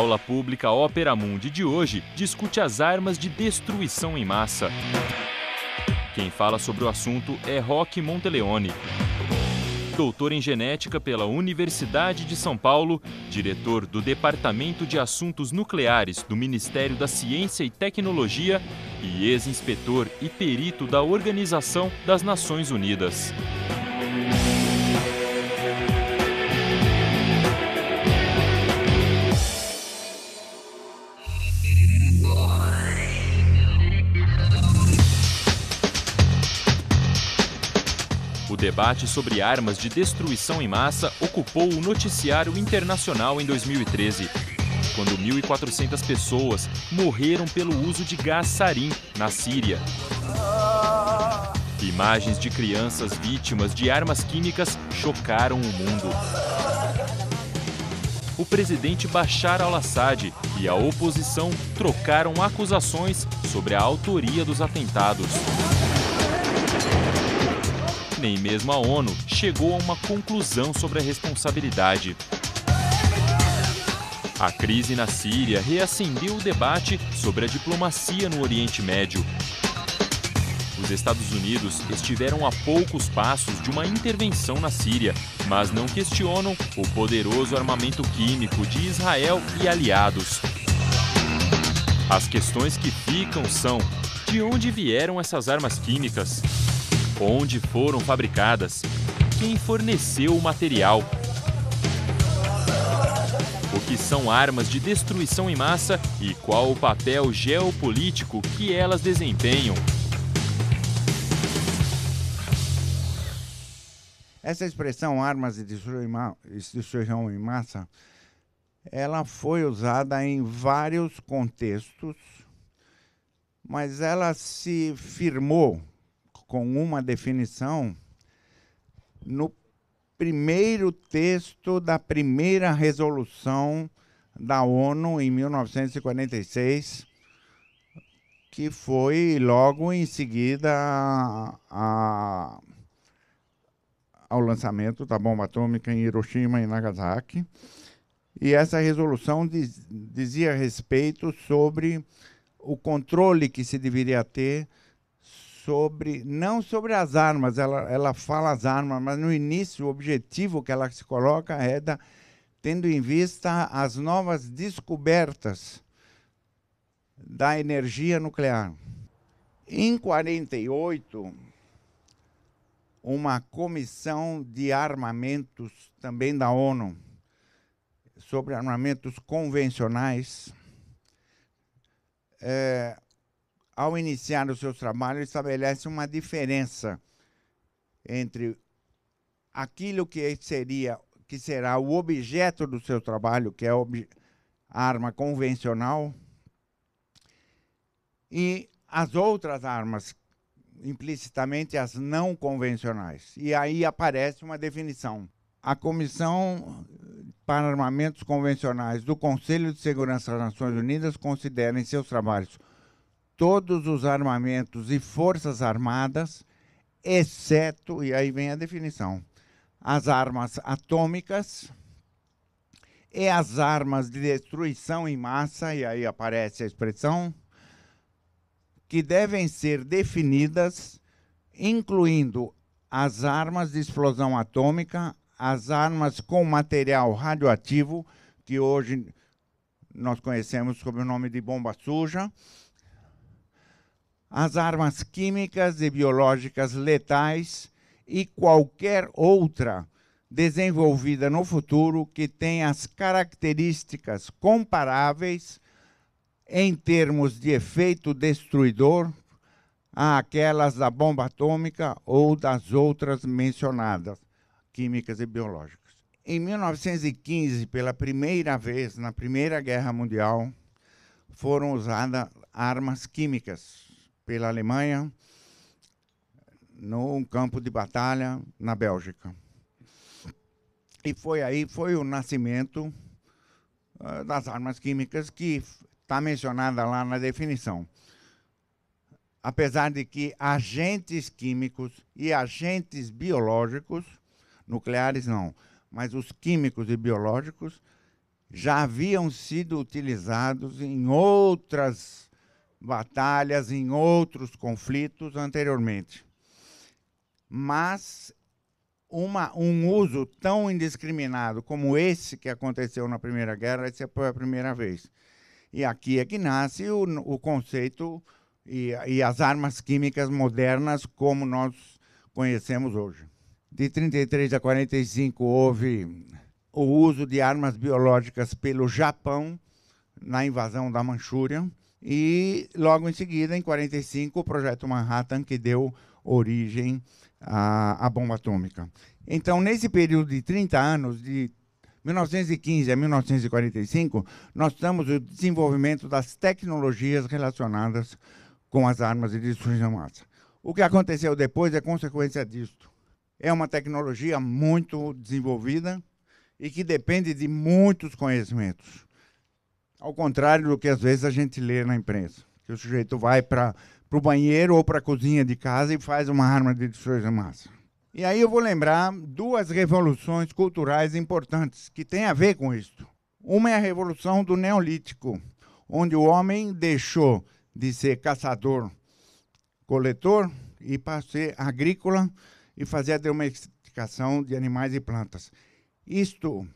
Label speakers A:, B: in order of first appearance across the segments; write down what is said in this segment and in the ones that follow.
A: aula pública Ópera Mundi de hoje discute as armas de destruição em massa. Quem fala sobre o assunto é Roque Monteleone. Doutor em genética pela Universidade de São Paulo, diretor do Departamento de Assuntos Nucleares do Ministério da Ciência e Tecnologia e ex-inspetor e perito da Organização das Nações Unidas. debate sobre armas de destruição em massa ocupou o noticiário internacional em 2013, quando 1.400 pessoas morreram pelo uso de gás sarin na Síria. Imagens de crianças vítimas de armas químicas chocaram o mundo. O presidente Bashar al-Assad e a oposição trocaram acusações sobre a autoria dos atentados nem mesmo a ONU chegou a uma conclusão sobre a responsabilidade. A crise na Síria reacendeu o debate sobre a diplomacia no Oriente Médio. Os Estados Unidos estiveram a poucos passos de uma intervenção na Síria, mas não questionam o poderoso armamento químico de Israel e aliados. As questões que ficam são: de onde vieram essas armas químicas? onde foram fabricadas, quem forneceu o material, o que são armas de destruição em massa e qual o papel geopolítico que elas desempenham.
B: Essa expressão armas de destruição em massa, ela foi usada em vários contextos, mas ela se firmou com uma definição no primeiro texto da primeira resolução da ONU em 1946, que foi logo em seguida a, a, ao lançamento da bomba atômica em Hiroshima e Nagasaki. E essa resolução diz, dizia respeito sobre o controle que se deveria ter sobre, não sobre as armas, ela, ela fala as armas, mas no início o objetivo que ela se coloca é da, tendo em vista as novas descobertas da energia nuclear. Em 48, uma comissão de armamentos também da ONU sobre armamentos convencionais é, ao iniciar o seu trabalho, estabelece uma diferença entre aquilo que seria que será o objeto do seu trabalho, que é a arma convencional, e as outras armas, implicitamente as não convencionais. E aí aparece uma definição. A Comissão para Armamentos Convencionais do Conselho de Segurança das Nações Unidas considera em seus trabalhos todos os armamentos e forças armadas, exceto, e aí vem a definição, as armas atômicas e as armas de destruição em massa, e aí aparece a expressão, que devem ser definidas, incluindo as armas de explosão atômica, as armas com material radioativo, que hoje nós conhecemos sob o nome de bomba suja, as armas químicas e biológicas letais e qualquer outra desenvolvida no futuro que tenha as características comparáveis em termos de efeito destruidor àquelas da bomba atômica ou das outras mencionadas, químicas e biológicas. Em 1915, pela primeira vez na Primeira Guerra Mundial, foram usadas armas químicas pela Alemanha num campo de batalha na Bélgica. E foi aí, foi o nascimento ah, das armas químicas que está mencionada lá na definição. Apesar de que agentes químicos e agentes biológicos, nucleares não, mas os químicos e biológicos já haviam sido utilizados em outras batalhas em outros conflitos anteriormente. Mas uma, um uso tão indiscriminado como esse que aconteceu na Primeira Guerra, essa foi a primeira vez. E aqui é que nasce o, o conceito e, e, as armas químicas modernas como nós conhecemos hoje. De 33 a 45 houve o uso de armas biológicas pelo Japão na invasão da Manchúria e logo em seguida, em 45, o Projeto Manhattan, que deu origem à, à bomba atômica. Então, nesse período de 30 anos, de 1915 a 1945, nós temos o desenvolvimento das tecnologias relacionadas com as armas de destruição de massa. O que aconteceu depois é consequência disto. É uma tecnologia muito desenvolvida e que depende de muitos conhecimentos. Ao contrário do que às vezes a gente lê na imprensa, que o sujeito vai para o banheiro ou para a cozinha de casa e faz uma arma de destruição em massa. E aí eu vou lembrar duas revoluções culturais importantes que têm a ver com isso. Uma é a revolução do Neolítico, onde o homem deixou de ser caçador-coletor e passou a ser agrícola e fazer a domesticação de animais e plantas. Isto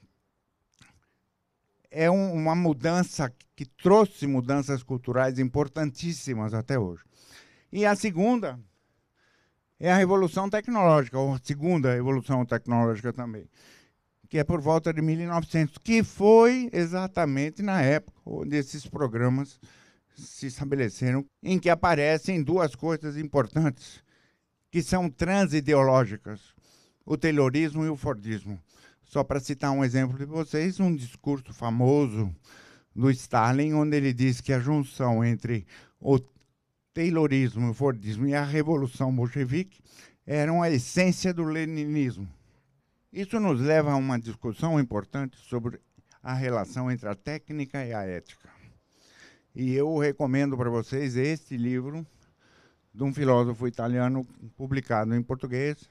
B: é um, uma mudança que trouxe mudanças culturais importantíssimas até hoje. E a segunda é a revolução tecnológica, ou a segunda revolução tecnológica também, que é por volta de 1900, que foi exatamente na época onde esses programas se estabeleceram, em que aparecem duas coisas importantes que são transideológicas, o Taylorismo e o Fordismo. Só para citar um exemplo de vocês, um discurso famoso do Stalin, onde ele diz que a junção entre o Taylorismo, o Fordismo e a Revolução Bolchevique eram a essência do leninismo. Isso nos leva a uma discussão importante sobre a relação entre a técnica e a ética. E eu recomendo para vocês este livro de um filósofo italiano publicado em português,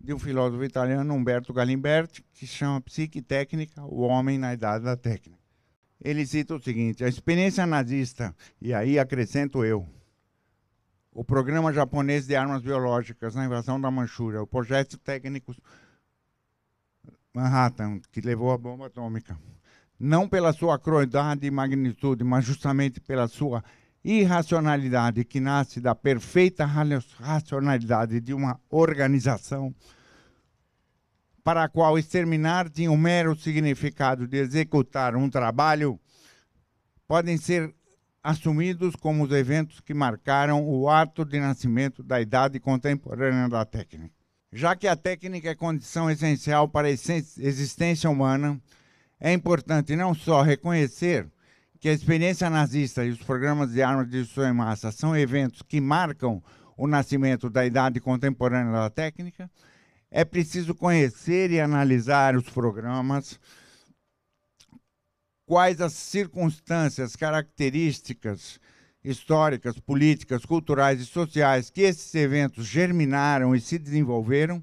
B: de um filósofo italiano, Humberto Galimberti, que chama Psique Técnica, o homem na idade da técnica. Ele cita o seguinte: a experiência nazista, e aí acrescento eu, o programa japonês de armas biológicas na invasão da Manchúria, o projeto técnico Manhattan, que levou a bomba atômica, não pela sua crueldade e magnitude, mas justamente pela sua irracionalidade que nasce da perfeita racionalidade de uma organização para a qual exterminar tinha o um mero significado de executar um trabalho, podem ser assumidos como os eventos que marcaram o ato de nascimento da idade contemporânea da técnica. Já que a técnica é condição essencial para a existência humana, é importante não só reconhecer que a experiência nazista e os programas de armas de destruição em massa são eventos que marcam o nascimento da idade contemporânea da técnica, é preciso conhecer e analisar os programas, quais as circunstâncias, características históricas, políticas, culturais e sociais que esses eventos germinaram e se desenvolveram,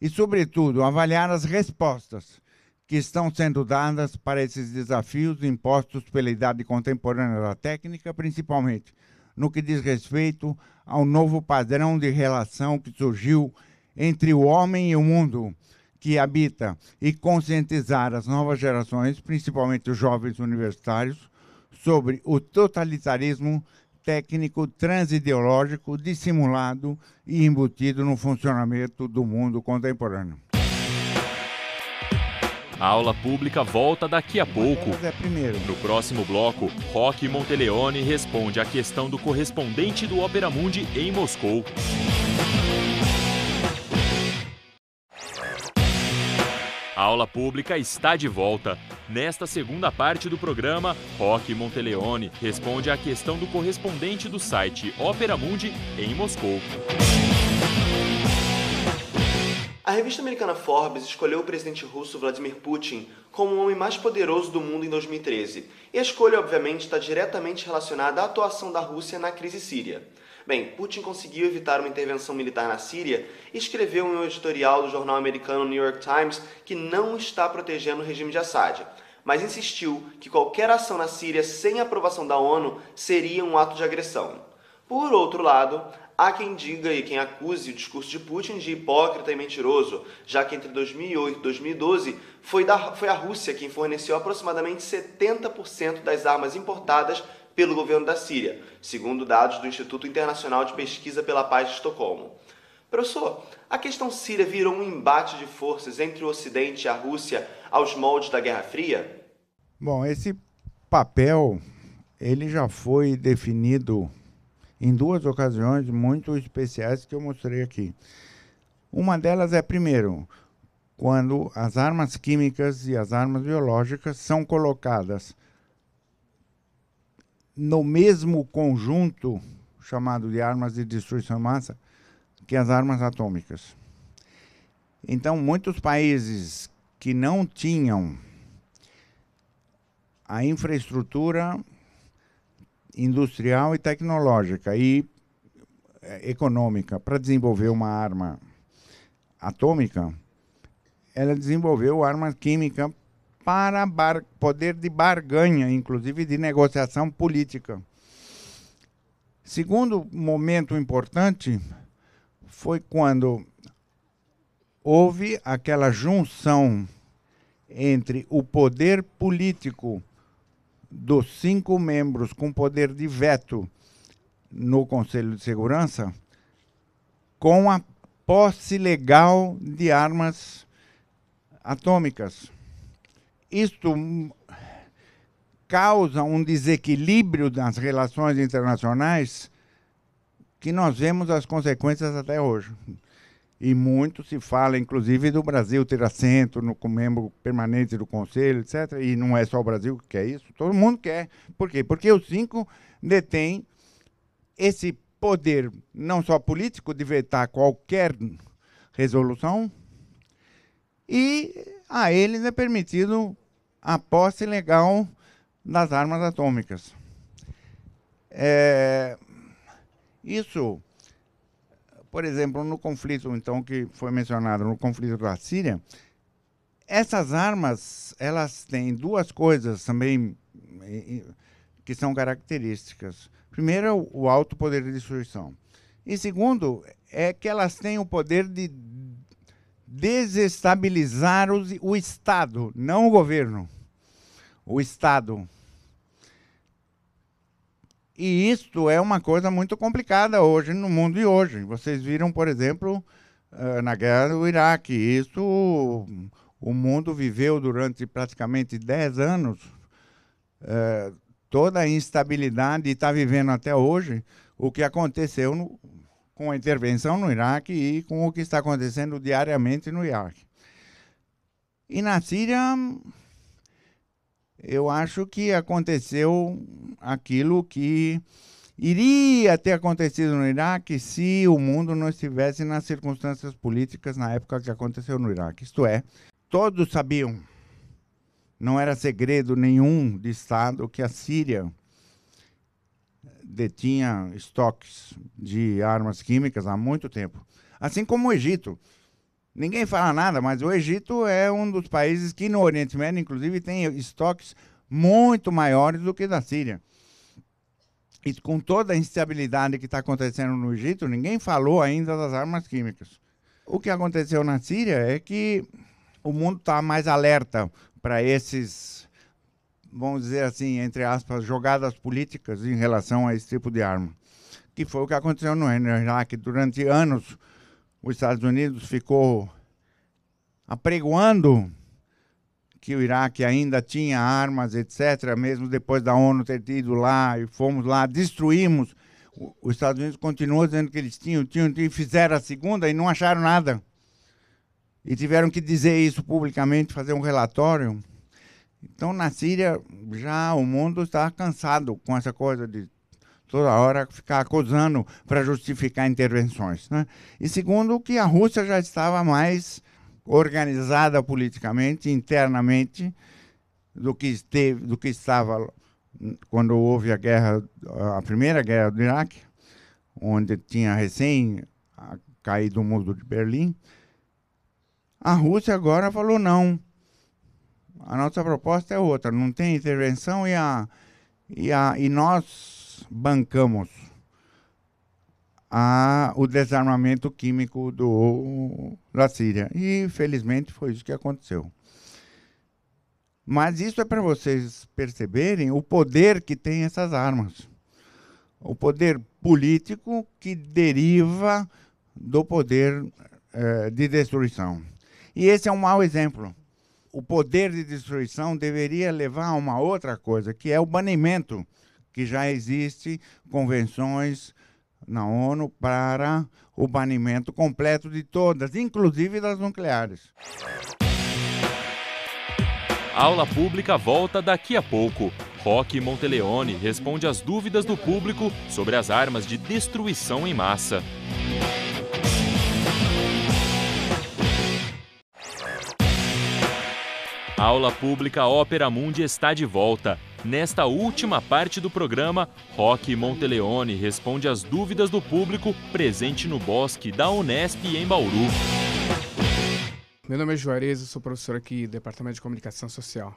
B: e, sobretudo, avaliar as respostas que estão sendo dadas para esses desafios impostos pela idade contemporânea da técnica, principalmente no que diz respeito ao novo padrão de relação que surgiu entre o homem e o mundo que habita e conscientizar as novas gerações, principalmente os jovens universitários, sobre o totalitarismo técnico transideológico dissimulado e embutido no funcionamento do mundo contemporâneo.
A: A aula pública volta daqui a pouco. É no próximo bloco, Rock Monteleone responde à questão do correspondente do Opera Mundi em Moscou. A aula pública está de volta. Nesta segunda parte do programa, Rock Monteleone responde à questão do correspondente do site Opera Mundi em Moscou. A revista americana Forbes escolheu o presidente russo Vladimir Putin como o homem mais poderoso do mundo em 2013. E a escolha, obviamente, está diretamente relacionada à atuação da Rússia na crise síria. Bem, Putin conseguiu evitar uma intervenção militar na Síria e escreveu em um editorial do jornal americano New York Times que não está protegendo o regime de Assad, mas insistiu que qualquer ação na Síria sem aprovação da ONU seria um ato de agressão. Por outro lado, Há quem diga e quem acuse o discurso de Putin de hipócrita e mentiroso, já que entre 2008 e 2012 foi, da, foi a Rússia quem forneceu aproximadamente 70% das armas importadas pelo governo da Síria, segundo dados do Instituto Internacional de Pesquisa pela Paz de Estocolmo. Professor, a questão síria virou um embate de forças entre o Ocidente e a Rússia aos moldes da Guerra Fria?
B: Bom, esse papel ele já foi definido em duas ocasiões muito especiais que eu mostrei aqui. Uma delas é, primeiro, quando as armas químicas e as armas biológicas são colocadas no mesmo conjunto chamado de armas de destruição em massa que as armas atômicas. Então, muitos países que não tinham a infraestrutura industrial e tecnológica e é, econômica para desenvolver uma arma atômica, ela desenvolveu arma química para bar, poder de barganha, inclusive de negociação política. Segundo momento importante foi quando houve aquela junção entre o poder político dos cinco membros com poder de veto no Conselho de Segurança com a posse legal de armas atômicas. Isto causa um desequilíbrio nas relações internacionais que nós vemos as consequências até hoje e muito se fala, inclusive, do Brasil ter assento no membro permanente do Conselho, etc. E não é só o Brasil que quer isso, todo mundo quer. Por quê? Porque os cinco detêm esse poder, não só político, de vetar qualquer resolução, e a eles é permitido a posse legal das armas atômicas. É, isso por exemplo, no conflito, então, que foi mencionado, no conflito da Síria, essas armas, elas têm duas coisas também que são características. Primeiro, o alto poder de destruição. E segundo, é que elas têm o poder de desestabilizar o, o Estado, não o governo. O Estado. E isto é uma coisa muito complicada hoje, no mundo de hoje. Vocês viram, por exemplo, eh, na guerra do Iraque. Isso o mundo viveu durante praticamente 10 anos, eh, toda a instabilidade, e está vivendo até hoje o que aconteceu no, com a intervenção no Iraque e com o que está acontecendo diariamente no Iraque. E na Síria, eu acho que aconteceu aquilo que iria ter acontecido no Iraque se o mundo não estivesse nas circunstâncias políticas na época que aconteceu no Iraque. Isto é, todos sabiam, não era segredo nenhum de Estado que a Síria detinha estoques de armas químicas há muito tempo, assim como o Egito. Ninguém fala nada, mas o Egito é um dos países que no Oriente Médio, inclusive, tem estoques muito maiores do que da Síria. E com toda a instabilidade que está acontecendo no Egito, ninguém falou ainda das armas químicas. O que aconteceu na Síria é que o mundo está mais alerta para esses, vamos dizer assim, entre aspas, jogadas políticas em relação a esse tipo de arma. Que foi o que aconteceu no Iraque durante anos os Estados Unidos ficou apregoando que o Iraque ainda tinha armas, etc., mesmo depois da ONU ter ido lá e fomos lá, destruímos. os Estados Unidos continuam dizendo que eles tinham, tinham, tinham, fizeram a segunda e não acharam nada. E tiveram que dizer isso publicamente, fazer um relatório. Então, na Síria, já o mundo está cansado com essa coisa de toda hora ficar acusando para justificar intervenções. Né? E segundo, que a Rússia já estava mais organizada politicamente, internamente, do que, esteve, do que estava quando houve a guerra, a primeira guerra do Iraque, onde tinha recém ah, caído o muro de Berlim. A Rússia agora falou não. A nossa proposta é outra, não tem intervenção e, a, e, a, e nós bancamos a, o desarmamento químico do, da Síria. E, infelizmente, foi isso que aconteceu. Mas isso é para vocês perceberem o poder que tem essas armas. O poder político que deriva do poder eh, de destruição. E esse é um mau exemplo. O poder de destruição deveria levar a uma outra coisa, que é o banimento que já existem convenções na ONU para o banimento completo de todas, inclusive das nucleares.
A: aula pública volta daqui a pouco. Roque Monteleone responde às dúvidas do público sobre as armas de destruição em massa. aula pública Ópera Mundi está de volta nesta última parte do programa, Roque Monteleone responde às dúvidas do público presente no bosque da Unesp em
B: Bauru. Meu nome é Juarez, eu sou professor aqui do Departamento de Comunicação Social.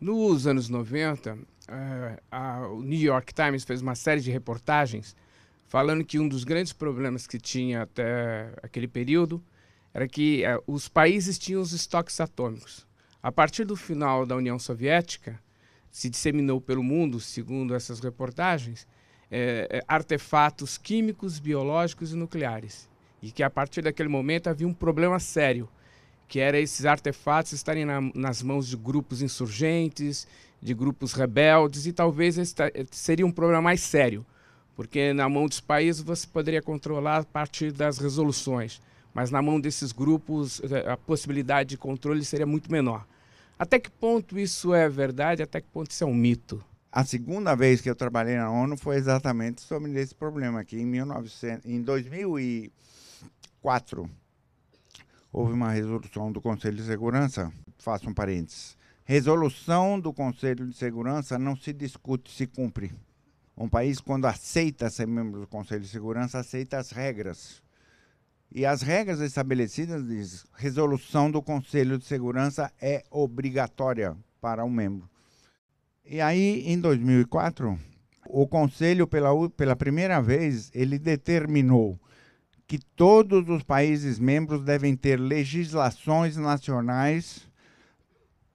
B: Nos anos 90, eh, o New York Times fez uma série de reportagens falando que um dos grandes problemas que tinha até aquele período era que eh, os países tinham os estoques atômicos. A partir do final da União Soviética, se disseminou pelo mundo, segundo essas reportagens, é, é, artefatos químicos, biológicos e nucleares. E que a partir daquele momento havia um problema sério, que era esses artefatos estarem na, nas mãos de grupos insurgentes, de grupos rebeldes, e talvez esta, seria um problema mais sério, porque na mão dos países você poderia controlar a partir das resoluções, mas na mão desses grupos é, a possibilidade de controle seria muito menor. Até que ponto isso é verdade? Até que ponto isso é um mito? A segunda vez que eu trabalhei na ONU foi exatamente sobre esse problema aqui em 1900, em 2004 houve uma resolução do Conselho de Segurança, faço um parênteses. Resolução do Conselho de Segurança não se discute, se cumpre. Um país, quando aceita ser membro do Conselho de Segurança, aceita as regras e as regras estabelecidas diz resolução do Conselho de Segurança é obrigatória para um membro. E aí, em 2004, o Conselho, pela, pela primeira vez, ele determinou que todos os países membros devem ter legislações nacionais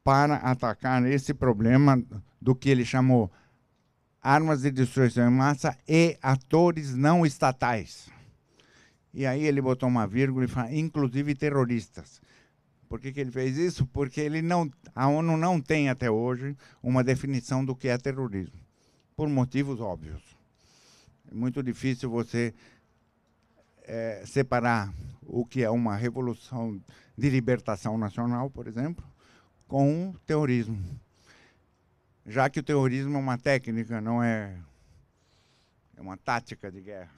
B: para atacar esse problema do que ele chamou armas de destruição em massa e atores não estatais. E aí ele botou uma vírgula e fala, inclusive terroristas. Por que, que ele fez isso? Porque ele não, a ONU não tem até hoje uma definição do que é terrorismo, por motivos óbvios. É muito difícil você é, separar o que é uma revolução de libertação nacional, por exemplo, com o terrorismo. Já que o terrorismo é uma técnica, não é, é uma tática de guerra.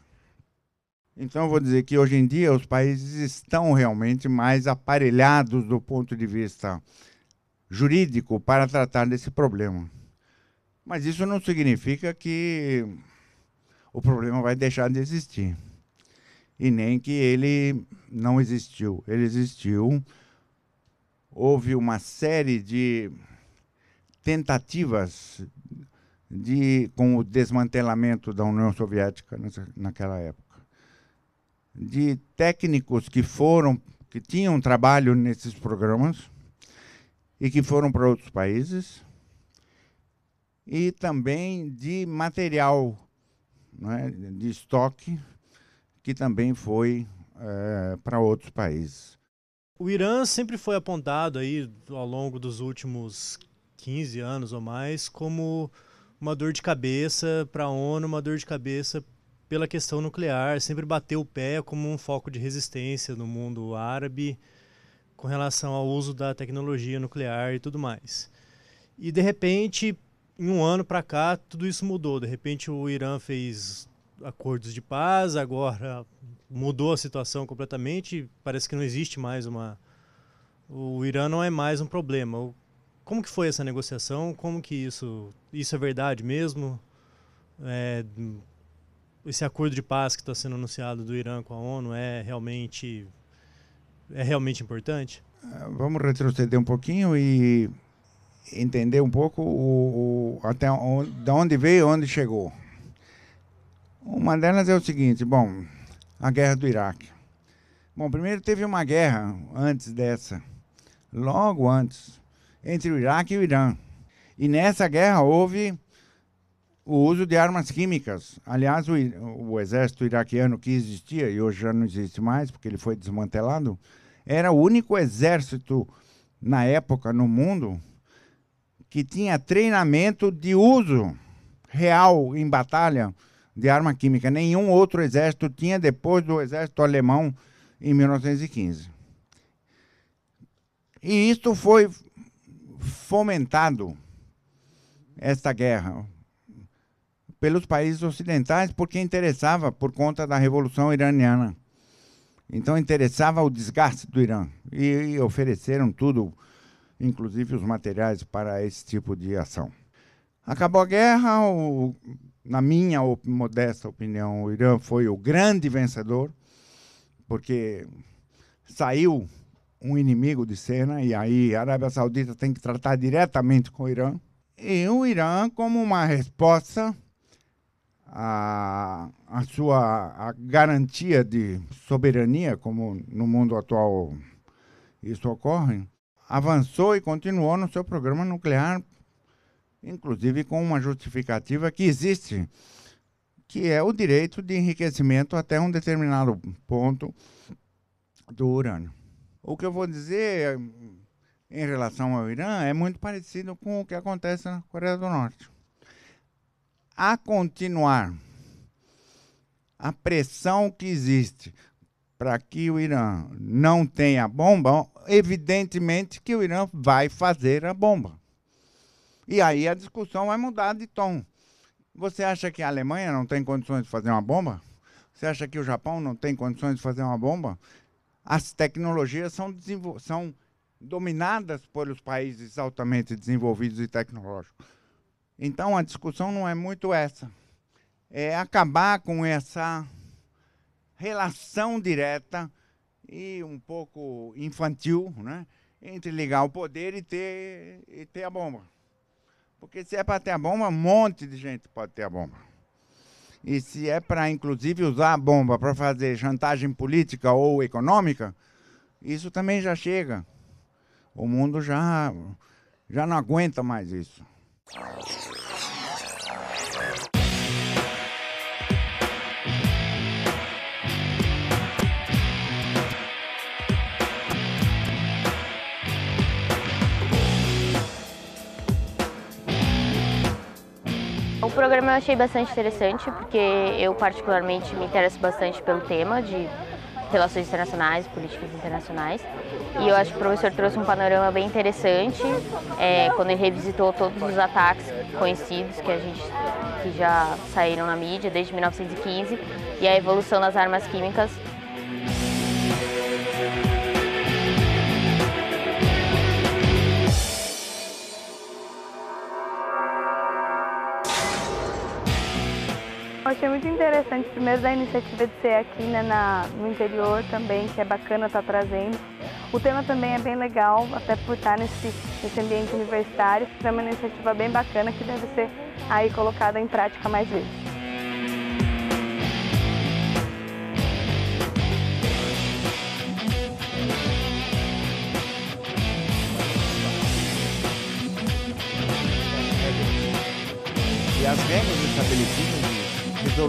B: Então, eu vou dizer que hoje em dia os países estão realmente mais aparelhados do ponto de vista jurídico para tratar desse problema. Mas isso não significa que o problema vai deixar de existir. E nem que ele não existiu. Ele existiu. Houve uma série de tentativas de, com o desmantelamento da União Soviética naquela época de técnicos que foram, que tinham trabalho nesses programas e que foram para outros países, e também de material, né, de estoque, que também foi é, para outros países.
A: O Irã sempre foi apontado aí ao longo dos últimos 15 anos ou mais como uma dor de cabeça para a ONU, uma dor de cabeça pela questão nuclear, sempre bateu o pé como um foco de resistência no mundo árabe com relação ao uso da tecnologia nuclear e tudo mais. E de repente, em um ano para cá, tudo isso mudou. De repente, o Irã fez acordos de paz, agora mudou a situação completamente. Parece que não existe mais uma. O Irã não é mais um problema. Como que foi essa negociação? Como que isso. Isso é verdade mesmo? É, esse acordo de paz que está sendo anunciado do Irã com a ONU é realmente é realmente importante?
B: Ah, vamos retroceder um pouquinho e entender um pouco o, o até onde, de onde veio, onde chegou. Uma delas é o seguinte, bom, a guerra do Iraque. Bom, primeiro teve uma guerra antes dessa, logo antes, entre o Iraque e o Irã. E nessa guerra houve o uso de armas químicas. Aliás, o, o, exército iraquiano que existia, e hoje já não existe mais, porque ele foi desmantelado, era o único exército na época no mundo que tinha treinamento de uso real em batalha de arma química. Nenhum outro exército tinha depois do exército alemão em 1915. E isto foi fomentado, esta guerra pelos países ocidentais porque interessava por conta da revolução iraniana. Então interessava o desgaste do Irã e, e ofereceram tudo, inclusive os materiais para esse tipo de ação. Acabou a guerra, o, na minha op modesta opinião, o Irã foi o grande vencedor, porque saiu um inimigo de cena e aí a Arábia Saudita tem que tratar diretamente com o Irã. E o Irã, como uma resposta, a, a sua a garantia de soberania, como no mundo atual isso ocorre, avançou e continuou no seu programa nuclear, inclusive com uma justificativa que existe, que é o direito de enriquecimento até um determinado ponto do urânio. O que eu vou dizer em relação ao Irã é muito parecido com o que acontece na Coreia do Norte a continuar a pressão que existe para que o Irã não tenha bomba, evidentemente que o Irã vai fazer a bomba. E aí a discussão vai mudar de tom. Você acha que a Alemanha não tem condições de fazer uma bomba? Você acha que o Japão não tem condições de fazer uma bomba? As tecnologias são, são dominadas pelos países altamente desenvolvidos e tecnológicos. Então a discussão não é muito essa. É acabar com essa relação direta e um pouco infantil, né? Entre ligar o poder e ter, e ter a bomba. Porque se é para ter a bomba, um monte de gente pode ter a bomba. E se é para, inclusive, usar a bomba para fazer chantagem política ou econômica, isso também já chega. O mundo já, já não aguenta mais isso. O programa eu achei bastante interessante, porque eu particularmente me interesso bastante pelo tema de relações internacionais, políticas internacionais. E eu acho que o professor trouxe um panorama bem interessante é, quando ele revisitou todos os ataques conhecidos que a gente que já saíram na mídia desde 1915 e a evolução das armas químicas Eu achei muito interessante, primeiro, da iniciativa de ser aqui né, na, no interior também, que é bacana estar tá trazendo. O tema também é bem legal, até por estar tá nesse, nesse ambiente universitário.
A: É uma iniciativa bem bacana que deve ser aí colocada em prática mais vezes.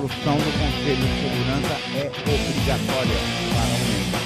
B: resolução do Conselho de Segurança é obrigatória para o membro.